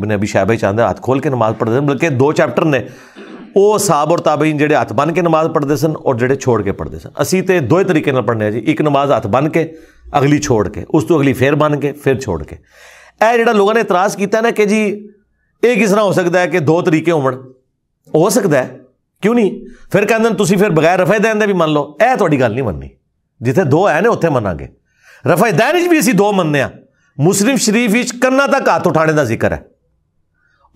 मैंने अभी शाह भाई ਚਾਹੁੰਦਾ ਹੱਥ ਖੋਲ ਕੇ ਨਮਾਜ਼ ਪੜ੍ਹਦੇ ਸਨ ਬਲਕਿ ਦੋ ਚੈਪਟਰ ਨੇ ਉਹ ਸਾਬ ਔਰ ਤਾਬੀਨ ਜਿਹੜੇ ਹੱਥ ਬੰਨ ਕੇ ਨਮਾਜ਼ ਪੜ੍ਹਦੇ ਸਨ ਔਰ ਜਿਹੜੇ ਛੋੜ ਕੇ ਪੜ੍ਹਦੇ ਸਨ ਅਸੀਂ ਤੇ ਦੋਏ ਤਰੀਕੇ ਨਾਲ ਪੜ੍ਹਨੇ ਆ ਜੀ ਇੱਕ ਨਮਾਜ਼ ਹੱਥ ਬੰਨ ਕੇ ਅਗਲੀ ਛੋੜ ਕੇ ਉਸ ਤੋਂ ਅਗਲੀ ਫੇਰ ਬੰਨ ਕੇ ਫਿਰ ਛੋੜ ਕੇ ਇਹ ਜਿਹੜਾ ਲੋਕਾਂ ਨੇ ਇਤਰਾਜ਼ ਕੀਤਾ ਨਾ ਕਿ ਜੀ ਇਹ ਕਿਸ ਤਰ੍ਹਾਂ ਹੋ ਸਕਦਾ ਹੈ ਕਿ ਦੋ ਤਰੀਕੇ ਹੋਣ ਹੋ ਸਕਦਾ ਹੈ ਕਿਉਂ ਨਹੀਂ ਫਿਰ ਕਹਿੰਦੇ ਤੁਸੀਂ ਫਿਰ ਬਗੈਰ ਰਫਾਇਦੈਨ ਦੇ ਵੀ ਮੰਨ ਲਓ ਇਹ ਤੁਹਾਡੀ ਗੱਲ ਨਹੀਂ ਮੰਨਣੀ ਜਿੱਥੇ ਦੋ ਹੈ ਨੇ ਉੱਥੇ ਮੰਨਾਂਗੇ ਰਫਾਇਦੈਨ ਵਿੱਚ ਵੀ ਅਸੀਂ ਦੋ ਮੰਨਦੇ ਆ ਮੁਸਲਿਮ ਸ਼ਰੀਫ ਵਿੱਚ ਕੰਨਾਂ ਤੱਕ ਹੱਥ ਉਠਾਣੇ ਦਾ ਜ਼ਿਕਰ ਹੈ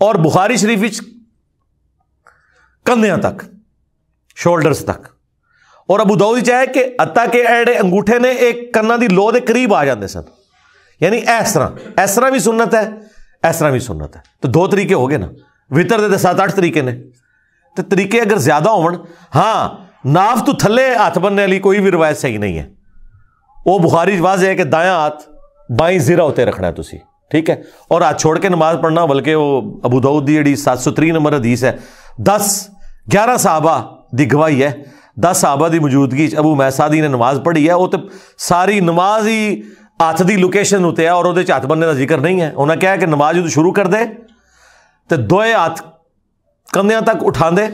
और बुखारी शरीफ विच कंधियां तक शोल्डर्स तक ਔਰ ਅਬੂ ਦਾਊਦ ਚ ਹੈ ਕਿ ਅੱਤਾ ਕੇ ਐੜੇ ਅੰਗੂਠੇ ਨੇ ਇੱਕ ਕੰਨਾਂ ਦੀ ਲੋਹ ਦੇ ਕਰੀਬ ਆ ਜਾਂਦੇ ਸਨ ਯਾਨੀ ਇਸ ਤਰ੍ਹਾਂ ਇਸ ਤਰ੍ਹਾਂ ਵੀ ਸੁਨਨਤ ਹੈ ਇਸ ਤਰ੍ਹਾਂ ਵੀ ਸੁਨਨਤ ਹੈ ਤਾਂ ਦੋ ਤਰੀਕੇ ਹੋ ਗਏ ਨਾ ਵਿਤਰ ਦੇ ਤਾਂ 7-8 ਤਰੀਕੇ ਨੇ ਤੇ ਤਰੀਕੇ ਅਗਰ ਜ਼ਿਆਦਾ ਹੋਵਣ ਹਾਂ ਨਾਫ ਤੋਂ ਥੱਲੇ ਹੱਥ ਬੰਨਣ ਲਈ ਕੋਈ ਵੀ ਰਵਾਇਤ ਸਹੀ ਨਹੀਂ ਹੈ ਉਹ ਬੁਖਾਰੀ ਵਾਜ਼ ਹੈ ਕਿ ਦਾਇਆ ਹੱਥ ਬਾਈ ਜ਼ੀਰਾ ਉਤੇ ਰੱਖਣਾ ਤੁਸੀਂ ठीक है और आज छोड़ के नमाज पढ़ना बल्कि वो अबू की जी सात सौ त्री नंबर हदीस है दस ग्यारह साहबा की गवाही है दस साहबा की मौजूदगी अबू मैसा ने नमाज पढ़ी है वो तो सारी नमाज ही हथ की लोकेशन उत्ते है और हथ बनने का जिक्र नहीं है उन्हें कहा कि नमाज जो शुरू कर दे तो दोए हथ कंध्या तक उठा दे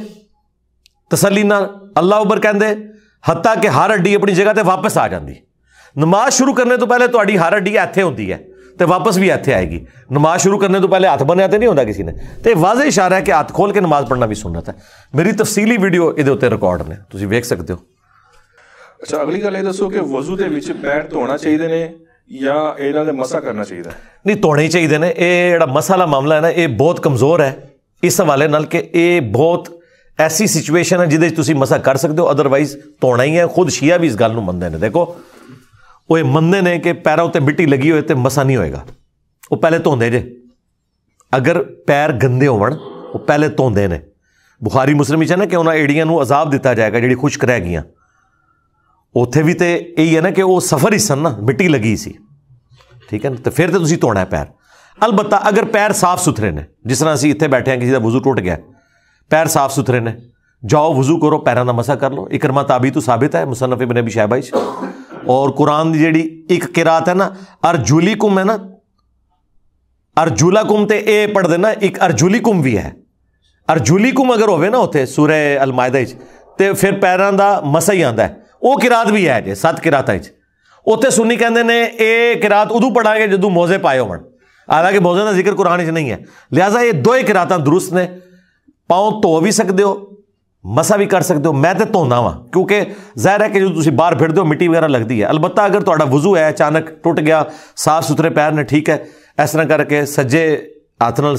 तसली न अल्लाह उबर कहें हत्ता कि हर हड्डी अपनी जगह पर वापस आ जाती नमाज शुरू करने तो पहले तो हर हड्डी इतें होती है ਤੇ ਵਾਪਸ ਵੀ ਇੱਥੇ ਆਏਗੀ ਨਮਾਜ਼ ਸ਼ੁਰੂ ਕਰਨੇ ਤੋਂ ਪਹਿਲੇ ਹੱਥ ਬੰਨਿਆ ਤੇ ਨਹੀਂ ਹੁੰਦਾ ਕਿਸੇ ਨੇ ਤੇ ਵਾਜ਼ੇ ਇਸ਼ਾਰਾ ਹੈ ਕਿ ਹੱਥ ਖੋਲ ਕੇ ਨਮਾਜ਼ ਪੜ੍ਹਨਾ ਵੀ ਸੁਨਨਤ ਹੈ ਮੇਰੀ ਤਫਸੀਲੀ ਵੀਡੀਓ ਇਹਦੇ ਉੱਤੇ ਰਿਕਾਰਡ ਨੇ ਤੁਸੀਂ ਵੇਖ ਸਕਦੇ ਹੋ ਅੱਛਾ ਅਗਲੀ ਗੱਲ ਇਹ ਦੱਸੋ ਕਿ ਵਜ਼ੂ ਦੇ ਵਿੱਚ ਪੈਰ ਧੋਣਾ ਚਾਹੀਦੇ ਨੇ ਜਾਂ ਇਹਨਾਂ ਦੇ ਮਸਾ ਕਰਨਾ ਚਾਹੀਦਾ ਨਹੀਂ ਧੋਣੇ ਚਾਹੀਦੇ ਨੇ ਇਹ ਜਿਹੜਾ ਮਸਾਲਾ ਮਾਮਲਾ ਹੈ ਨਾ ਇਹ ਬਹੁਤ ਕਮਜ਼ੋਰ ਹੈ ਇਸ ਹਵਾਲੇ ਨਾਲ ਕਿ ਇਹ ਬਹੁਤ ਐਸੀ ਸਿਚੁਏਸ਼ਨ ਹੈ ਜਿਹਦੇ ਵਿੱਚ ਤੁਸੀਂ ਮਸਾ ਕਰ ਸਕਦੇ ਹੋ ਅਦਰਵਾਈਜ਼ ਧੋਣਾ ਹੀ ਹੈ ਖੁਦ ਸ਼ੀਆ ਵੀ ਇਸ ਗੱਲ ਨੂੰ ਮੰਨਦੇ ਨੇ ਦੇਖੋ ਉਹ ਇਹ ਮੰਨਦੇ ਨੇ ਕਿ ਪੈਰਾਂ ਉੱਤੇ ਮਿੱਟੀ ਲੱਗੀ ਹੋਏ ਤੇ ਮਸਾ ਨਹੀਂ ਹੋਏਗਾ ਉਹ ਪਹਿਲੇ ਧੋਂਦੇ ਜੇ ਅਗਰ ਪੈਰ ਗੰਦੇ ਹੋਵਣ ਉਹ ਪਹਿਲੇ ਧੋਂਦੇ ਨੇ ਬੁਖਾਰੀ ਮੁਸਲਮ ਵਿੱਚ ਹੈ ਨਾ ਕਿ ਉਹਨਾਂ ਏੜੀਆਂ ਨੂੰ ਅਜ਼ਾਬ ਦਿੱਤਾ ਜਾਏਗਾ ਜਿਹੜੀ ਖੁਸ਼ਕ ਰਹਿ ਗਈਆਂ ਉੱਥੇ ਵੀ ਤੇ ਇਹੀ ਹੈ ਨਾ ਕਿ ਉਹ ਸਫਰ ਹੀ ਸਨ ਨਾ ਮਿੱਟੀ ਲੱਗੀ ਸੀ ਠੀਕ ਹੈ ਨਾ ਤੇ ਫਿਰ ਤੇ ਤੁਸੀਂ ਧੋਣਾ ਪੈਰ ਅਲਬਤਾ ਅਗਰ ਪੈਰ ਸਾਫ਼ ਸੁਥਰੇ ਨੇ ਜਿਸ ਤਰ੍ਹਾਂ ਅਸੀਂ ਇੱਥੇ ਬੈਠੇ ਹਾਂ ਕਿਸੇ ਦਾ ਵਜ਼ੂ ਟੁੱਟ ਗਿਆ ਪੈਰ ਸਾਫ਼ ਸੁਥਰੇ ਨੇ ਜਾਓ ਵਜ਼ੂ ਕਰੋ ਪੈਰਾਂ ਦਾ ਮਸਾ ਕਰ ਲਓ ਇਕਰਮਾ ਤਾਬੀ ਤੋਂ ਸਾਬਿਤ ਹੈ ਮੁਸਨਫ ਇਬਨ ਅਬੀ ਸ਼ੈਬਾਈ ਔਰ ਕੁਰਾਨ ਦੀ ਜਿਹੜੀ ਇੱਕ ਕਿਰਾਤ ਹੈ ਨਾ ਅਰਜੁਲੀਕੁਮ ਹੈ ਨਾ ਅਰਜੁਲਾਕੁਮ ਤੇ ਇਹ ਪੜਦੇ ਨਾ ਇੱਕ ਅਰਜੁਲੀਕੁਮ ਵੀ ਹੈ ਅਰਜੁਲੀਕੁਮ ਅਗਰ ਹੋਵੇ ਨਾ ਉਥੇ ਸੂਰੇ ਅਲ ਮਾਇਦਾ ਵਿੱਚ ਤੇ ਫਿਰ ਪੈਰਾਂ ਦਾ ਮਸਾ ਹੀ ਆਂਦਾ ਉਹ ਕਿਰਾਤ ਵੀ ਹੈ ਜੇ ਸੱਤ ਕਿਰਾਤਾਂ ਵਿੱਚ ਉਥੇ ਸੁਣੀ ਕਹਿੰਦੇ ਨੇ ਇਹ ਕਿਰਾਤ ਉਦੋਂ ਪੜਾਂਗੇ ਜਦੋਂ ਮੌਜ਼ੇ ਪਾਏ ਹੋਣ ਹਾਲਾਂਕਿ ਮੌਜ਼ੇ ਦਾ ਜ਼ਿਕਰ ਕੁਰਾਨ ਵਿੱਚ ਨਹੀਂ ਹੈ ਲਿਹਾਜ਼ਾ ਇਹ ਦੋਏ ਕਿਰਾਤਾਂ ਦਰੁਸਤ ਨੇ ਪਾਉ ਧੋ ਵੀ ਸਕਦੇ ਹੋ ਮਸਾ ਵੀ ਕਰ ਸਕਦੇ ਹੋ ਮੈਂ ਤੇ ਧੋਣਾ ਵਾਂ ਕਿਉਂਕਿ ਜ਼ਾਹਿਰ ਹੈ ਕਿ ਜਦੋਂ ਤੁਸੀਂ ਬਾਹਰ ਫਿਰਦੇ ਹੋ ਮਿੱਟੀ ਵਗੈਰਾ ਲੱਗਦੀ ਹੈ ਅਲਬੱਤਾ ਅਗਰ ਤੁਹਾਡਾ ਵਜ਼ੂ ਹੈ ਅਚਾਨਕ ਟੁੱਟ ਗਿਆ ਸਾਫ਼ ਸੁਥਰੇ ਪੈਰ ਨੇ ਠੀਕ ਹੈ ਇਸ ਤਰ੍ਹਾਂ ਕਰਕੇ ਸੱਜੇ ਹੱਥ ਨਾਲ